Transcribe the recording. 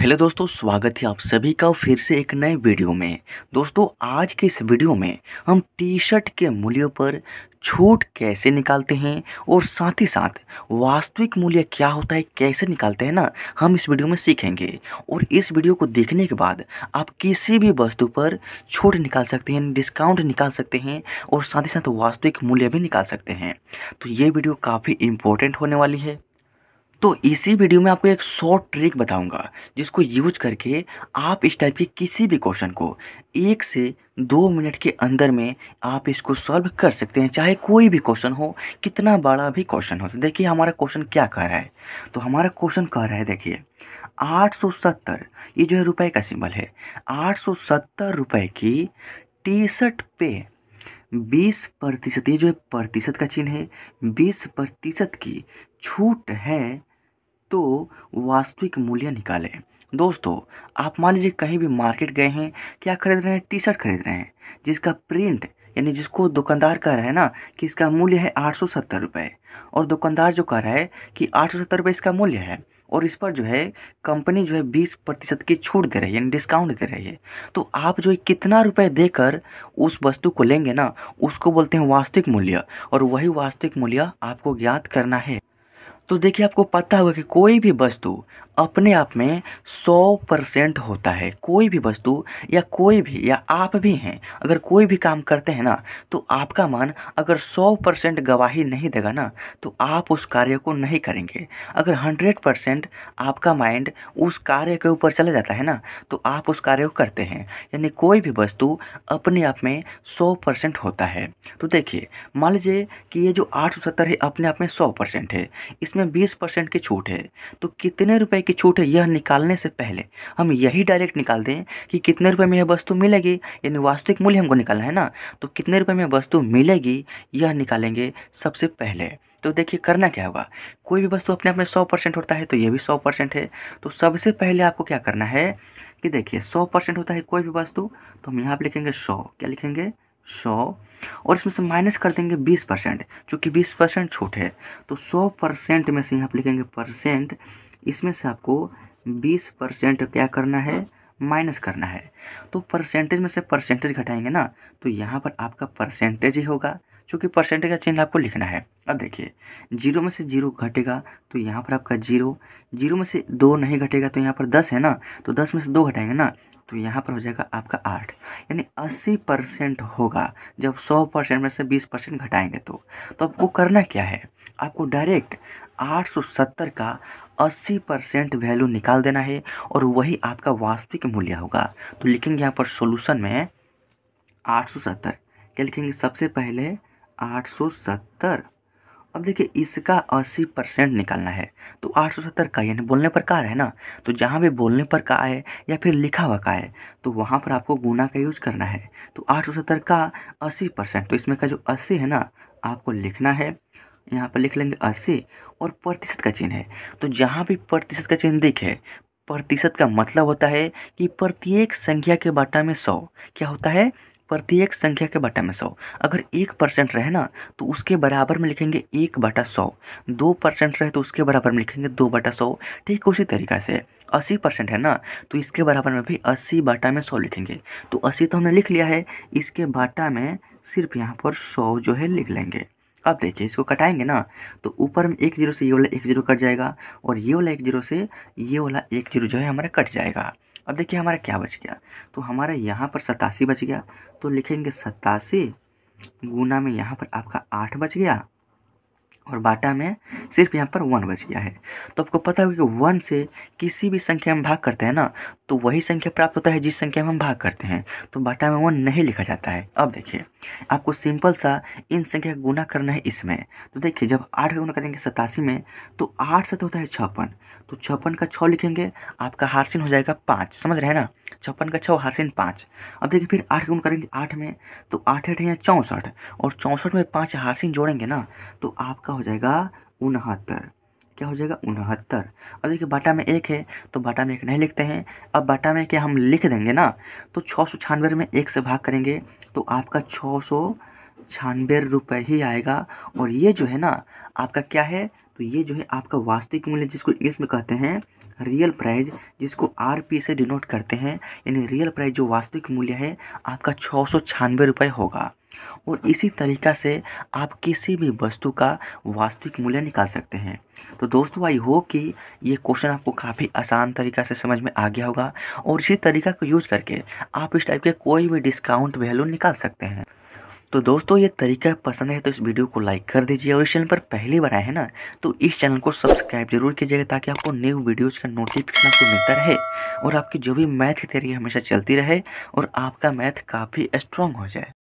hello दोस्तों स्वागत है आप सभी का फिर से एक नए वीडियो में दोस्तों आज के इस वीडियो में हम टी शर्ट के मूल्यों पर छूट कैसे निकालते हैं और साथ ही साथ वास्तविक मूल्य क्या होता है कैसे निकालते हैं ना हम इस वीडियो में सीखेंगे और इस वीडियो को देखने के बाद आप किसी भी वस्तु पर छूट निकाल सकते हैं डिस्काउंट निकाल सकते हैं और साथ ही साथ वास्तविक मूल्य भी निकाल सकते हैं तो ये वीडियो काफ़ी इम्पोर्टेंट होने वाली है तो इसी वीडियो में आपको एक शॉर्ट ट्रिक बताऊंगा जिसको यूज करके आप इस टाइप के किसी भी क्वेश्चन को एक से दो मिनट के अंदर में आप इसको सॉल्व कर सकते हैं चाहे कोई भी क्वेश्चन हो कितना बड़ा भी क्वेश्चन हो तो देखिए हमारा क्वेश्चन क्या कह रहा है तो हमारा क्वेश्चन कह रहा है देखिए 870 ये जो है रुपये का सिंबल है सत्तर रुपए की टी शर्ट पे बीस प्रतिशत ये जो है प्रतिशत का चिन्ह है बीस प्रतिशत की छूट है तो वास्तविक मूल्य निकालें दोस्तों आप मान लीजिए कहीं भी मार्केट गए हैं क्या खरीद रहे हैं टी शर्ट खरीद रहे हैं जिसका प्रिंट यानी जिसको दुकानदार कह रहा है ना कि इसका मूल्य है आठ सौ सत्तर रुपये और दुकानदार जो कह रहा है कि आठ सौ सत्तर रुपये इसका मूल्य है और इस पर जो है कंपनी जो है बीस प्रतिशत की छूट दे रही है यानी डिस्काउंट दे रही है तो आप जो है कितना रुपए देकर उस वस्तु को लेंगे ना उसको बोलते हैं वास्तविक मूल्य और वही वास्तविक मूल्य आपको ज्ञात करना है तो देखिए आपको पता होगा कि कोई भी वस्तु अपने आप में सौ परसेंट होता है कोई भी वस्तु या कोई भी या आप भी हैं अगर कोई भी काम करते हैं ना तो आपका मन अगर सौ परसेंट गवाही नहीं देगा ना तो आप उस कार्य को नहीं करेंगे अगर हंड्रेड परसेंट आपका माइंड उस कार्य के ऊपर चला जाता है ना तो आप उस कार्य को करते हैं यानी कोई भी वस्तु अपने आप में सौ परसेंट होता है तो देखिए मान लीजिए कि ये जो आठ सौ सत्तर है अपने आप में सौ परसेंट है इसमें बीस परसेंट की छूट है तो कितने रुपये की छूट है यह निकालने से पहले हम यही डायरेक्ट निकाल दें कि कितने रुपये में यह वस्तु मिलेगी यानी वास्तविक मूल्य हमको निकालना है ना तो कितने रुपये में वस्तु मिलेगी यह निकालेंगे सबसे पहले तो देखिए करना क्या होगा कोई भी वस्तु अपने आप में सौ परसेंट होता है तो ये भी सौ परसेंट है तो सबसे पहले आपको क्या करना है कि देखिए सौ परसेंट होता है कोई भी वस्तु तो हम यहाँ पर लिखेंगे सौ क्या लिखेंगे सौ और इसमें से माइनस कर देंगे बीस परसेंट चूँकि बीस परसेंट छूट है तो सौ परसेंट में से यहाँ पर लिखेंगे परसेंट इसमें से आपको बीस परसेंट क्या करना है माइनस करना है तो परसेंटेज में से परसेंटेज घटाएंगे ना तो यहाँ पर आपका परसेंटेज ही होगा चूँकि परसेंटेज का चिन्ह आपको लिखना है अब देखिए जीरो में से जीरो घटेगा तो यहाँ पर आपका जीरो जीरो में से दो नहीं घटेगा तो यहाँ पर दस है ना तो दस में से दो घटाएंगे ना तो यहाँ पर हो जाएगा आपका आठ यानी अस्सी परसेंट होगा जब सौ परसेंट में से बीस परसेंट घटाएंगे तो तो आपको करना क्या है आपको डायरेक्ट आठ सौ सत्तर का अस्सी परसेंट वैल्यू निकाल देना है और वही आपका वास्तविक मूल्य होगा तो लिखेंगे यहाँ पर सोल्यूशन में आठ सौ सत्तर क्या लिखेंगे सबसे पहले आठ सौ सत्तर अब देखिए इसका अस्सी परसेंट निकालना है तो आठ सौ सत्तर का यानी बोलने पर का है ना तो जहाँ भी बोलने पर का है या फिर लिखा हुआ का है तो वहाँ पर आपको गुना का यूज करना है तो आठ सौ सत्तर का अस्सी परसेंट तो इसमें का जो अस्सी है ना आपको लिखना है यहाँ पर लिख लेंगे अस्सी और प्रतिशत का चिन्ह है तो जहाँ भी प्रतिशत का चिन्ह दिखे प्रतिशत का मतलब होता है कि प्रत्येक संख्या के बाटा में सौ क्या होता है प्रत्येक संख्या के बाटा में सौ अगर एक परसेंट रहे ना तो उसके बराबर में लिखेंगे एक बाटा सौ दो परसेंट रहे तो उसके बराबर में लिखेंगे दो बाटा सौ ठीक उसी तरीका से अस्सी परसेंट है ना तो इसके बराबर में भी अस्सी बाटा में सौ लिखेंगे तो अस्सी तो हमने लिख लिया है इसके बाटा में सिर्फ यहाँ पर सौ जो है लिख लेंगे अब देखिए इसको कटाएंगे ना तो ऊपर में एक जीरो से ये वाला एक जीरो कट जाएगा और ये वाला एक जीरो से ये वाला एक जीरो जो है हमारा कट जाएगा अब देखिए हमारा क्या बच गया तो हमारा यहाँ पर सतासी बच गया तो लिखेंगे सतासी गुना में यहाँ पर आपका आठ बच गया और बाटा में सिर्फ यहाँ पर वन बच गया है तो आपको पता होगा कि वन से किसी भी संख्या में भाग करते हैं ना तो वही संख्या प्राप्त होता है जिस संख्या में हम भाग करते हैं तो बाटा में वन नहीं लिखा जाता है अब देखिए आपको सिंपल सा इन संख्या का गुना करना है इसमें तो देखिए जब आठ का गुना करेंगे सतासी में तो आठ से तो होता है छप्पन तो छप्पन का छः लिखेंगे आपका हारसिन हो जाएगा पाँच समझ रहे हैं ना छप्पन का छः हारसिन पाँच अब देखिए फिर आठ का गुना करेंगे आठ में तो आठ आठ यहाँ चौंसठ और चौंसठ में पाँच हारसिन जोड़ेंगे ना तो आपका हो जाएगा उनहत्तर क्या हो जाएगा उनहत्तर और देखिए बाटा में एक है तो बाटा में एक नहीं लिखते हैं अब बाटा में क्या हम लिख देंगे ना तो छः सौ छियानवे में एक से भाग करेंगे तो आपका छः सौ पचानवे रुपये ही आएगा और ये जो है ना आपका क्या है तो ये जो है आपका वास्तविक मूल्य जिसको इंग्लिश में कहते हैं रियल प्राइज जिसको आर पी से डिनोट करते हैं यानी रियल प्राइज जो वास्तविक मूल्य है आपका छः सौ छियानवे रुपये होगा और इसी तरीका से आप किसी भी वस्तु का वास्तविक मूल्य निकाल सकते हैं तो दोस्तों आई होप कि ये क्वेश्चन आपको काफ़ी आसान तरीका से समझ में आ गया होगा और इसी तरीका को यूज करके आप इस टाइप के कोई भी डिस्काउंट वैल्यू निकाल सकते हैं तो दोस्तों ये तरीका पसंद है तो इस वीडियो को लाइक कर दीजिए और इस चैनल पर पहली बार आए हैं ना तो इस चैनल को सब्सक्राइब जरूर कीजिएगा ताकि आपको न्यू वीडियोज़ का नोटिफिकेशन आपको मिलता रहे और आपकी जो भी मैथ की तैयारी हमेशा चलती रहे और आपका मैथ काफ़ी स्ट्रॉन्ग हो जाए